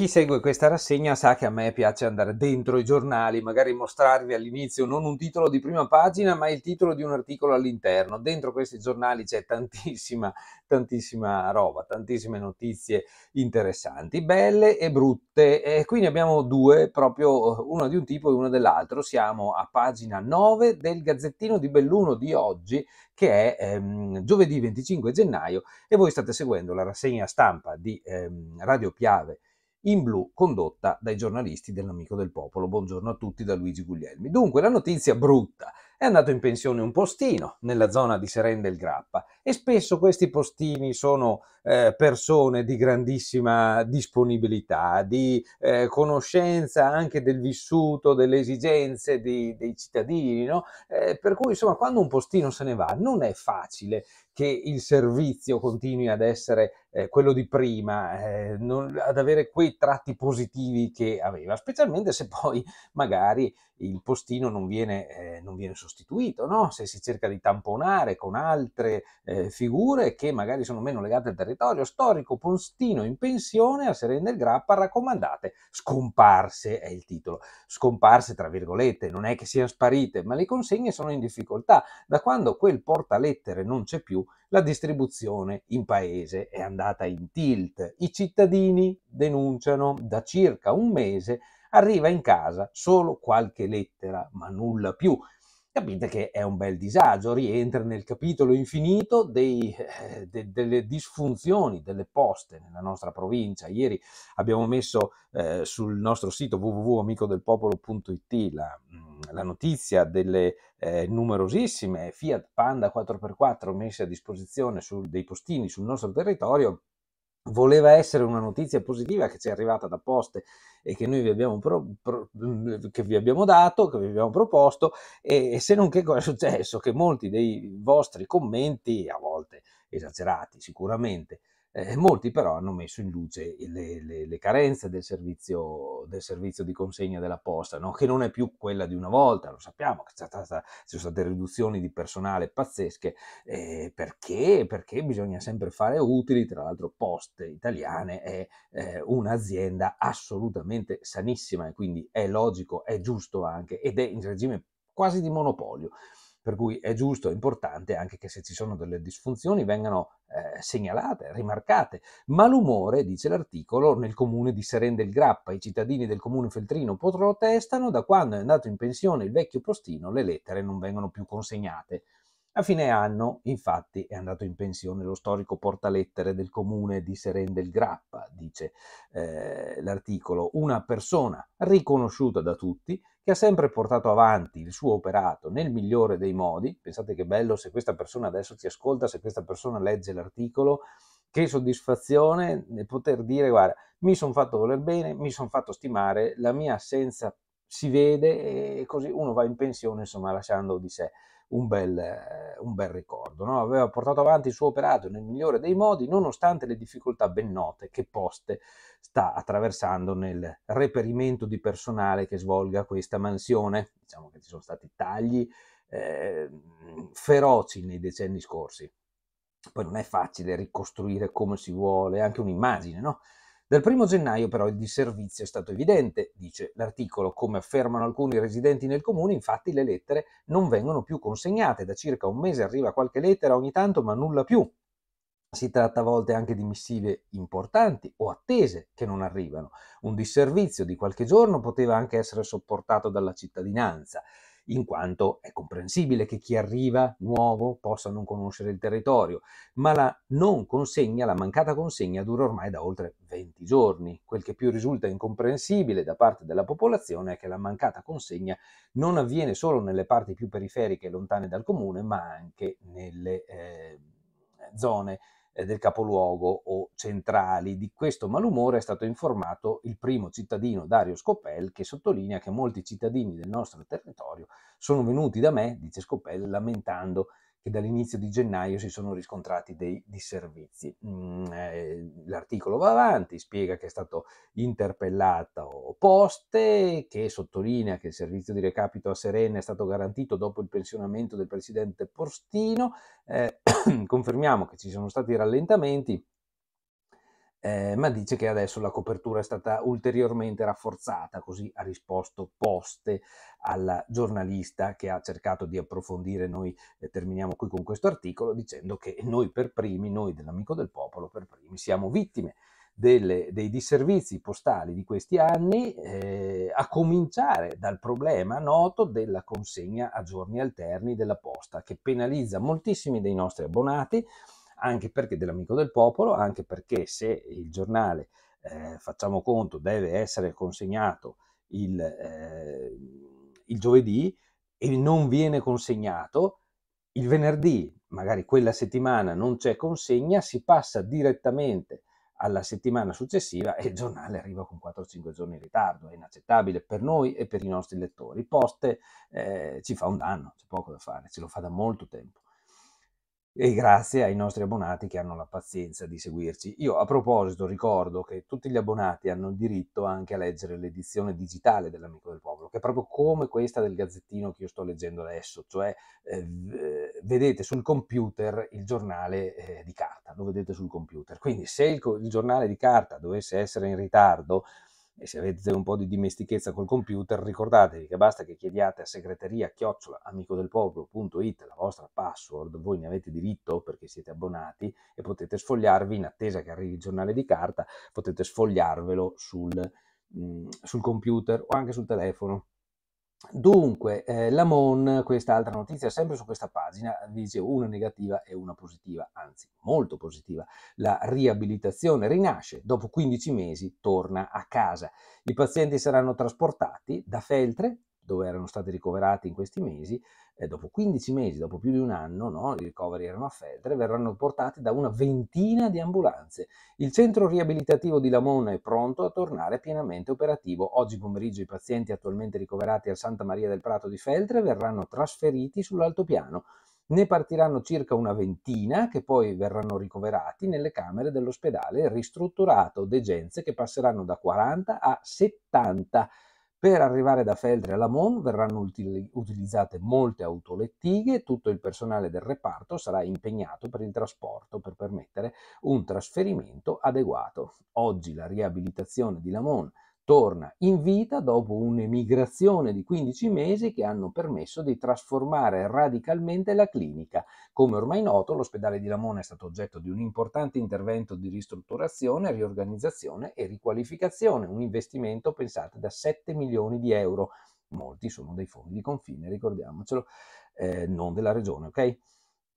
chi segue questa rassegna sa che a me piace andare dentro i giornali, magari mostrarvi all'inizio non un titolo di prima pagina, ma il titolo di un articolo all'interno. Dentro questi giornali c'è tantissima, tantissima roba, tantissime notizie interessanti, belle e brutte. E qui ne abbiamo due, proprio eh, una di un tipo e una dell'altro. Siamo a pagina 9 del Gazzettino di Belluno di oggi, che è ehm, giovedì 25 gennaio, e voi state seguendo la rassegna stampa di ehm, Radio Piave in blu condotta dai giornalisti dell'Amico del Popolo. Buongiorno a tutti da Luigi Guglielmi. Dunque, la notizia brutta. È andato in pensione un postino nella zona di Serende il Grappa e spesso questi postini sono eh, persone di grandissima disponibilità, di eh, conoscenza anche del vissuto, delle esigenze di, dei cittadini, no? eh, per cui insomma quando un postino se ne va non è facile che il servizio continui ad essere eh, quello di prima, eh, non, ad avere quei tratti positivi che aveva, specialmente se poi magari il postino non viene, eh, non viene sostituito, no? se si cerca di tamponare con altre eh, figure che magari sono meno legate al territorio storico, postino in pensione a Serena del Grappa, raccomandate, scomparse è il titolo, scomparse tra virgolette, non è che siano sparite, ma le consegne sono in difficoltà, da quando quel portalettere non c'è più, la distribuzione in paese è andata in tilt. I cittadini denunciano da circa un mese arriva in casa solo qualche lettera, ma nulla più capite che è un bel disagio, rientra nel capitolo infinito dei, eh, de, delle disfunzioni delle poste nella nostra provincia. Ieri abbiamo messo eh, sul nostro sito www.amicodelpopolo.it la, mm, la notizia delle eh, numerosissime Fiat Panda 4x4 messe a disposizione su, dei postini sul nostro territorio voleva essere una notizia positiva che ci è arrivata da poste e che noi vi abbiamo, pro, pro, che vi abbiamo dato, che vi abbiamo proposto, e, e se non che cosa è successo? Che molti dei vostri commenti, a volte esagerati sicuramente, eh, molti però hanno messo in luce le, le, le carenze del servizio, del servizio, di consegna della posta, no? che non è più quella di una volta, lo sappiamo, che ci sono state riduzioni di personale pazzesche, eh, perché? perché? bisogna sempre fare utili, tra l'altro Poste Italiane è eh, un'azienda assolutamente sanissima e quindi è logico, è giusto anche ed è in regime quasi di monopolio per cui è giusto è importante anche che se ci sono delle disfunzioni vengano eh, segnalate, rimarcate. Malumore, dice l'articolo, nel comune di Seren del Grappa, i cittadini del comune Feltrino protestano, da quando è andato in pensione il vecchio postino le lettere non vengono più consegnate. A fine anno, infatti, è andato in pensione lo storico portalettere del comune di Seren del Grappa, dice eh, l'articolo, una persona riconosciuta da tutti che ha sempre portato avanti il suo operato nel migliore dei modi. Pensate che bello se questa persona adesso ti ascolta, se questa persona legge l'articolo, che soddisfazione nel eh, poter dire guarda, mi sono fatto voler bene, mi sono fatto stimare, la mia assenza si vede e così uno va in pensione insomma lasciando di sé un bel, un bel ricordo. No? Aveva portato avanti il suo operato nel migliore dei modi nonostante le difficoltà ben note che Poste sta attraversando nel reperimento di personale che svolga questa mansione. Diciamo che ci sono stati tagli eh, feroci nei decenni scorsi. Poi non è facile ricostruire come si vuole anche un'immagine, no? Dal 1 gennaio però il disservizio è stato evidente, dice l'articolo. Come affermano alcuni residenti nel comune, infatti le lettere non vengono più consegnate. Da circa un mese arriva qualche lettera ogni tanto, ma nulla più. Si tratta a volte anche di missive importanti o attese che non arrivano. Un disservizio di qualche giorno poteva anche essere sopportato dalla cittadinanza in quanto è comprensibile che chi arriva nuovo possa non conoscere il territorio, ma la non consegna, la mancata consegna dura ormai da oltre 20 giorni. Quel che più risulta incomprensibile da parte della popolazione è che la mancata consegna non avviene solo nelle parti più periferiche e lontane dal comune, ma anche nelle eh, zone eh, del capoluogo o centrali. Di questo malumore è stato informato il primo cittadino Dario Scopel che sottolinea che molti cittadini del nostro territorio sono venuti da me, dice Scopel, lamentando che dall'inizio di gennaio si sono riscontrati dei disservizi. Mm, eh, l'articolo va avanti, spiega che è stato interpellato Poste, che sottolinea che il servizio di recapito a Serena è stato garantito dopo il pensionamento del presidente Postino, eh, confermiamo che ci sono stati rallentamenti eh, ma dice che adesso la copertura è stata ulteriormente rafforzata, così ha risposto Poste alla giornalista che ha cercato di approfondire, noi eh, terminiamo qui con questo articolo, dicendo che noi per primi, noi dell'amico del popolo per primi, siamo vittime delle, dei disservizi postali di questi anni, eh, a cominciare dal problema noto della consegna a giorni alterni della posta, che penalizza moltissimi dei nostri abbonati, anche perché dell'amico del popolo, anche perché se il giornale, eh, facciamo conto, deve essere consegnato il, eh, il giovedì e non viene consegnato, il venerdì, magari quella settimana non c'è consegna, si passa direttamente alla settimana successiva e il giornale arriva con 4-5 giorni in ritardo, è inaccettabile per noi e per i nostri lettori. Poste eh, ci fa un danno, c'è poco da fare, ce lo fa da molto tempo. E grazie ai nostri abbonati che hanno la pazienza di seguirci. Io a proposito ricordo che tutti gli abbonati hanno il diritto anche a leggere l'edizione digitale dell'Amico del Popolo, che è proprio come questa del gazzettino che io sto leggendo adesso, cioè eh, eh vedete sul computer il giornale eh, di carta, lo vedete sul computer. Quindi se il, il giornale di carta dovesse essere in ritardo, e se avete un po' di dimestichezza col computer, ricordatevi che basta che chiediate a segreteria chiocciola amicodelpopolo.it la vostra password, voi ne avete diritto perché siete abbonati e potete sfogliarvi in attesa che arrivi il giornale di carta, potete sfogliarvelo sul, mh, mm, sul computer o anche sul telefono. Dunque, eh, la Mon, quest'altra notizia, sempre su questa pagina, dice una negativa e una positiva, anzi molto positiva. La riabilitazione rinasce, dopo 15 mesi torna a casa. I pazienti saranno trasportati da Feltre dove erano stati ricoverati in questi mesi, eh, dopo 15 mesi, dopo più di un anno, no? i ricoveri erano a Feltre, verranno portati da una ventina di ambulanze. Il centro riabilitativo di Lamona è pronto a tornare pienamente operativo. Oggi pomeriggio i pazienti attualmente ricoverati a Santa Maria del Prato di Feltre verranno trasferiti sull'altopiano. Ne partiranno circa una ventina che poi verranno ricoverati nelle camere dell'ospedale ristrutturato Degenze che passeranno da 40 a 70 per arrivare da Feldre a Lamont verranno util- utilizzate molte autolettighe, tutto il personale del reparto sarà impegnato per il trasporto per permettere un trasferimento adeguato. Oggi la riabilitazione di Lamont torna in vita dopo un'emigrazione di 15 mesi che hanno permesso di trasformare radicalmente la clinica. Come ormai noto, l'ospedale di Lamona è stato oggetto di un importante intervento di ristrutturazione, riorganizzazione e riqualificazione, un investimento pensato da 7 milioni di euro. Molti sono dei fondi di confine, ricordiamocelo, eh, non della regione, ok?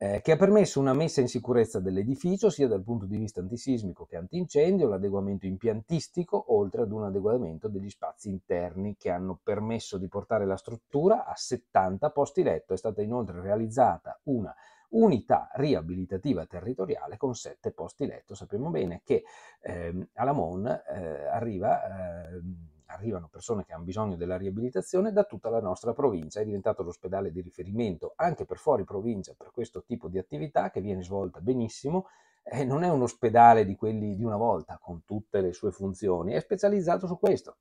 eh, che ha permesso una messa in sicurezza dell'edificio sia dal punto di vista antisismico che antincendio, l'adeguamento impiantistico, oltre ad un adeguamento degli spazi interni che hanno permesso di portare la struttura a 70 posti letto. È stata inoltre realizzata una unità riabilitativa territoriale con 7 posti letto. Sappiamo bene che ehm, alla eh, arriva... Eh, arrivano persone che hanno bisogno della riabilitazione da tutta la nostra provincia, è diventato l'ospedale di riferimento anche per fuori provincia per questo tipo di attività che viene svolta benissimo, eh, non è un ospedale di quelli di una volta con tutte le sue funzioni, è specializzato su questo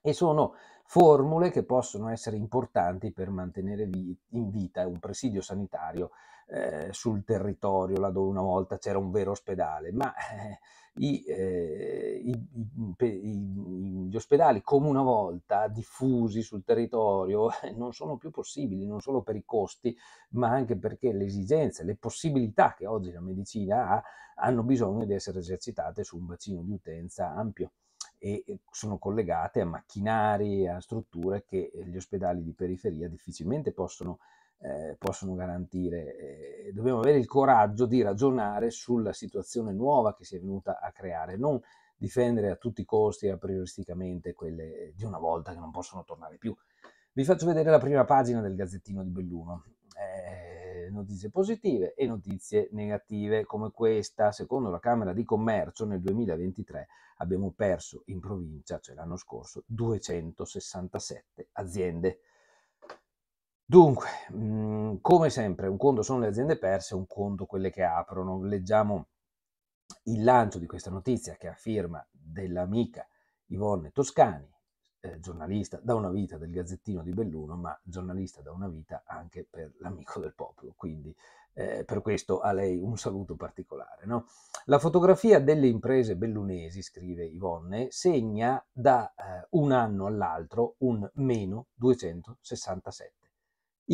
e sono formule che possono essere importanti per mantenere in vita un presidio sanitario eh, sul territorio, laddove una volta c'era un vero ospedale, ma eh, i, eh, i, i, gli ospedali come una volta diffusi sul territorio non sono più possibili, non solo per i costi, ma anche perché le esigenze, le possibilità che oggi la medicina ha hanno bisogno di essere esercitate su un bacino di utenza ampio e sono collegate a macchinari, a strutture che eh, gli ospedali di periferia difficilmente possono, eh, possono garantire. Eh, dobbiamo avere il coraggio di ragionare sulla situazione nuova che si è venuta a creare, non difendere a tutti i costi e prioristicamente, quelle di una volta che non possono tornare più. Vi faccio vedere la prima pagina del Gazzettino di Belluno. Eh, notizie positive e notizie negative come questa. Secondo la Camera di Commercio nel 2023 abbiamo perso in provincia, cioè l'anno scorso, 267 aziende. Dunque, mh, mm, come sempre, un conto sono le aziende perse, un conto quelle che aprono. Leggiamo il lancio di questa notizia che ha firma dell'amica Ivonne Toscani eh, giornalista da una vita del Gazzettino di Belluno, ma giornalista da una vita anche per l'amico del popolo. Quindi eh, per questo a lei un saluto particolare. No? La fotografia delle imprese bellunesi, scrive Ivonne, segna da eh, un anno all'altro un meno 267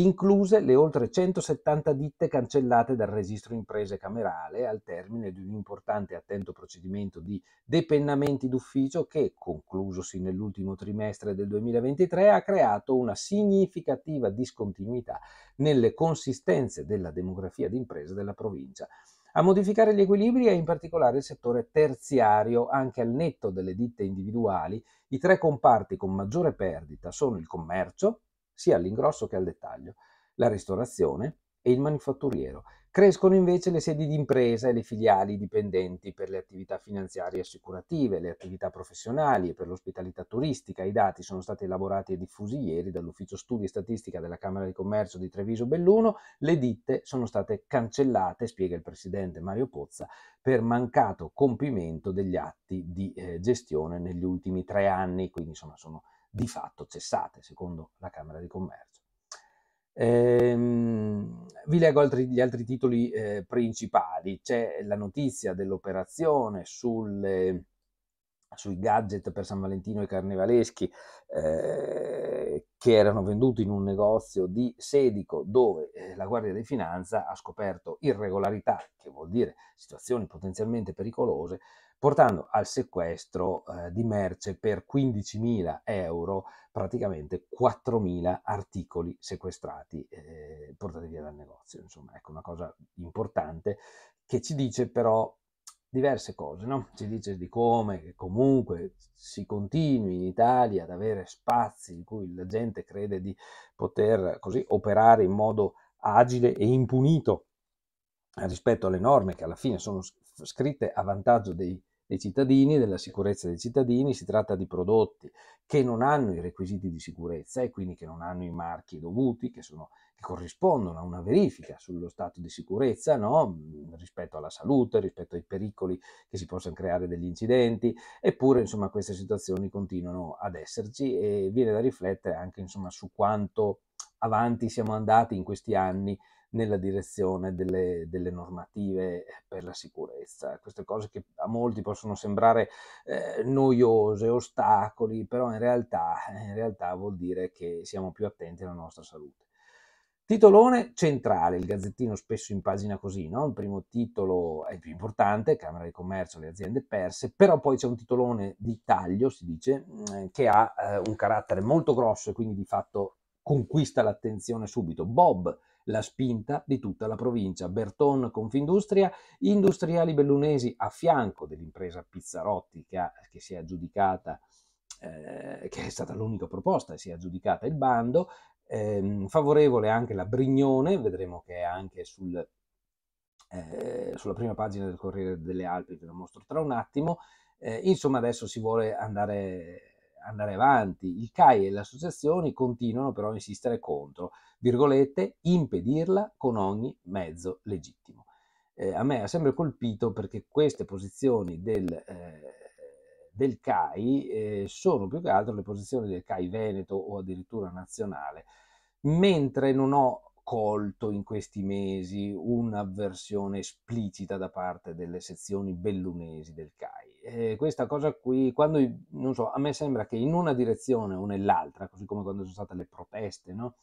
incluse le oltre 170 ditte cancellate dal registro imprese camerale al termine di un importante e attento procedimento di depennamenti d'ufficio che, conclusosi nell'ultimo trimestre del 2023, ha creato una significativa discontinuità nelle consistenze della demografia d'impresa della provincia. A modificare gli equilibri è in particolare il settore terziario, anche al netto delle ditte individuali, i tre comparti con maggiore perdita sono il commercio, sia all'ingrosso che al dettaglio, la ristorazione e il manifatturiero. Crescono invece le sedi di impresa e le filiali dipendenti per le attività finanziarie e assicurative, le attività professionali e per l'ospitalità turistica. I dati sono stati elaborati e diffusi ieri dall'Ufficio Studi e Statistica della Camera di Commercio di Treviso Belluno. Le ditte sono state cancellate, spiega il presidente Mario Pozza, per mancato compimento degli atti di eh, gestione negli ultimi tre anni, quindi insomma sono di fatto cessate, secondo la Camera di Commercio. Ehm, vi leggo altri, gli altri titoli eh, principali. C'è la notizia dell'operazione sulle sui gadget per San Valentino e Carnevaleschi eh, che erano venduti in un negozio di Sedico dove eh, la Guardia di Finanza ha scoperto irregolarità, che vuol dire situazioni potenzialmente pericolose, portando al sequestro eh, di merce per 15.000 euro, praticamente 4.000 articoli sequestrati, eh, portati via dal negozio. Insomma, ecco una cosa importante che ci dice però diverse cose, no? Ci dice di come comunque si continui in Italia ad avere spazi in cui la gente crede di poter così operare in modo agile e impunito rispetto alle norme che alla fine sono scritte a vantaggio dei dei cittadini, della sicurezza dei cittadini, si tratta di prodotti che non hanno i requisiti di sicurezza e quindi che non hanno i marchi dovuti, che, sono, che corrispondono a una verifica sullo stato di sicurezza no? Mm, rispetto alla salute, rispetto ai pericoli che si possono creare degli incidenti, eppure insomma queste situazioni continuano ad esserci e viene da riflettere anche insomma su quanto avanti siamo andati in questi anni nella direzione delle, delle, normative per la sicurezza. Queste cose che a molti possono sembrare eh, noiose, ostacoli, però in realtà, in realtà vuol dire che siamo più attenti alla nostra salute. Titolone centrale, il gazzettino spesso impagina così, no? il primo titolo è il più importante, Camera di Commercio, le aziende perse, però poi c'è un titolone di taglio, si dice, mm, che ha eh, un carattere molto grosso e quindi di fatto conquista l'attenzione subito. Bob, la spinta di tutta la provincia. Berton Confindustria, industriali bellunesi a fianco dell'impresa Pizzarotti che, ha, che si è aggiudicata, eh, che è stata l'unica proposta e si è aggiudicata il bando, eh, favorevole anche la Brignone, vedremo che è anche sul, eh, sulla prima pagina del Corriere delle Alpi, ve lo mostro tra un attimo. Eh, insomma, adesso si vuole andare andare avanti. Il CAI e le associazioni continuano però a insistere contro, virgolette, impedirla con ogni mezzo legittimo. Eh, a me ha sempre colpito perché queste posizioni del, eh, del CAI eh, sono più che altro le posizioni del CAI Veneto o addirittura nazionale, mentre non ho colto in questi mesi un'avversione esplicita da parte delle sezioni bellunesi del CAI. E questa cosa qui, quando, non so, a me sembra che in una direzione o nell'altra, così come quando sono state le proteste, no?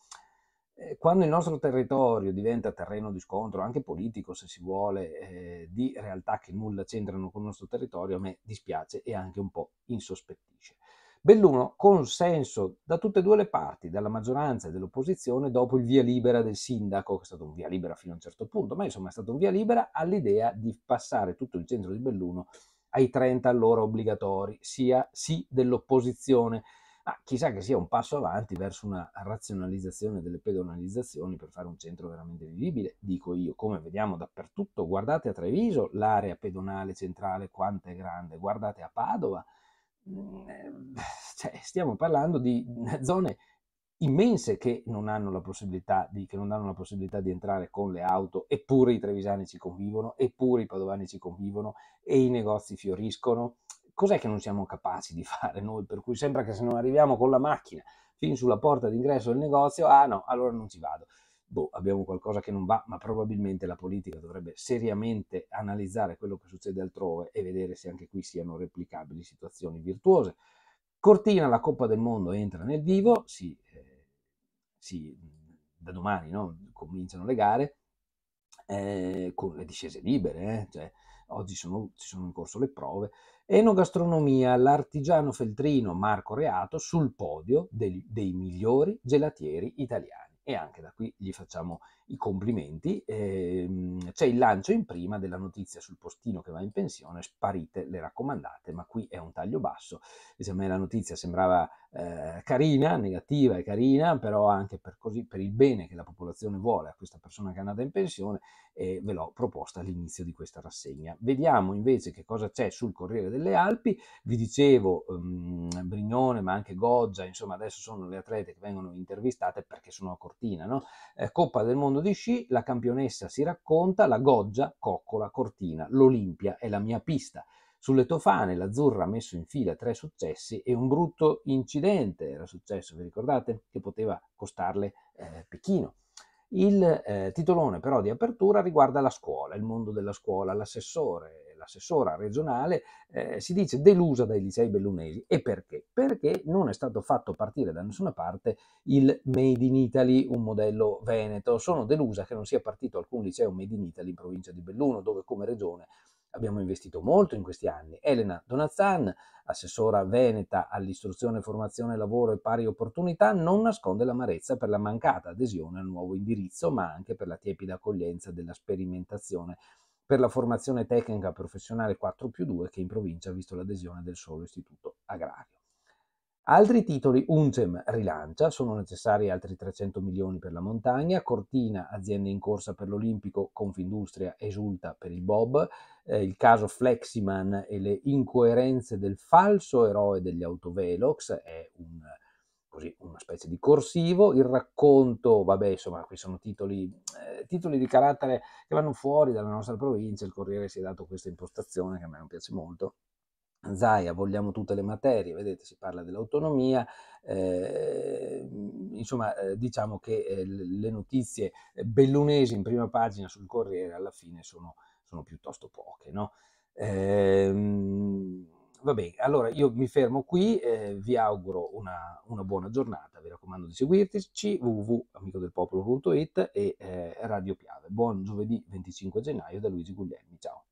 Eh, quando il nostro territorio diventa terreno di scontro, anche politico se si vuole, eh, di realtà che nulla c'entrano con il nostro territorio, a me dispiace e anche un po' insospettisce. Belluno consenso da tutte e due le parti, dalla maggioranza e dall'opposizione, dopo il via libera del sindaco, che è stato un via libera fino a un certo punto, ma insomma è stato un via libera all'idea di passare tutto il centro di Belluno ai 30 all'ora obbligatori, sia sì dell'opposizione, ma chissà che sia un passo avanti verso una razionalizzazione delle pedonalizzazioni per fare un centro veramente vivibile, dico io, come vediamo dappertutto, guardate a Treviso l'area pedonale centrale quanto è grande, guardate a Padova, Mm, ehm, cioè, stiamo parlando di zone immense che non, hanno la possibilità di, che non hanno la possibilità di entrare con le auto, eppure i trevisani ci convivono, eppure i padovani ci convivono e i negozi fioriscono. Cos'è che non siamo capaci di fare noi? Per cui sembra che se non arriviamo con la macchina fin sulla porta d'ingresso del negozio, ah no, allora non ci vado boh, abbiamo qualcosa che non va, ma probabilmente la politica dovrebbe seriamente analizzare quello che succede altrove e vedere se anche qui siano replicabili situazioni virtuose. Cortina, la Coppa del Mondo entra nel vivo, si, eh, si, da domani no? cominciano le gare eh, con le discese libere, eh? cioè, oggi sono, ci sono in corso le prove. Enogastronomia, l'artigiano feltrino Marco Reato sul podio dei, dei migliori gelatieri italiani e anche da qui gli facciamo i complimenti, ehm, c'è il lancio in prima della notizia sul postino che va in pensione, sparite le raccomandate, ma qui è un taglio basso. Se a me la notizia sembrava eh, carina, negativa e carina, però anche per, così, per, il bene che la popolazione vuole a questa persona che è andata in pensione, eh, ve l'ho proposta all'inizio di questa rassegna. Vediamo invece che cosa c'è sul Corriere delle Alpi, vi dicevo ehm, Brignone ma anche Goggia, insomma adesso sono le atlete che vengono intervistate perché sono a Cortina, no? eh, Coppa del Mondo mondo di sci, la campionessa si racconta, la Goggia, Coccola, Cortina, l'Olimpia è la mia pista. Sulle Tofane l'Azzurra ha messo in fila tre successi e un brutto incidente era successo, vi ricordate? Che poteva costarle eh, Pechino. Il eh, titolone però di apertura riguarda la scuola, il mondo della scuola, l'assessore l'assessora regionale, eh, si dice delusa dai licei bellunesi. E perché? Perché non è stato fatto partire da nessuna parte il Made in Italy, un modello veneto. Sono delusa che non sia partito alcun liceo Made in Italy in provincia di Belluno, dove come regione abbiamo investito molto in questi anni. Elena Donazzan, assessora veneta all'istruzione, formazione, lavoro e pari opportunità, non nasconde l'amarezza per la mancata adesione al nuovo indirizzo, ma anche per la tiepida accoglienza della sperimentazione per la formazione tecnica professionale 4 più 2 che in provincia ha visto l'adesione del solo istituto agrario. Altri titoli Uncem rilancia, sono necessari altri 300 milioni per la montagna, Cortina, aziende in corsa per l'Olimpico, Confindustria esulta per il Bob, eh, il caso Fleximan e le incoerenze del falso eroe degli autovelox è un così una specie di corsivo, il racconto, vabbè insomma qui sono titoli, eh, titoli di carattere che vanno fuori dalla nostra provincia, il Corriere si è dato questa impostazione che a me non piace molto, Zaia, vogliamo tutte le materie, vedete si parla dell'autonomia, eh, insomma eh, diciamo che eh, le notizie bellunesi in prima pagina sul Corriere alla fine sono, sono piuttosto poche. No? Ehm, va bene, allora io mi fermo qui, eh, vi auguro una, una, buona giornata, vi raccomando di seguirci www.amicodelpopolo.it e eh, Radio Piave. Buon giovedì 25 gennaio da Luigi Guglielmi, ciao.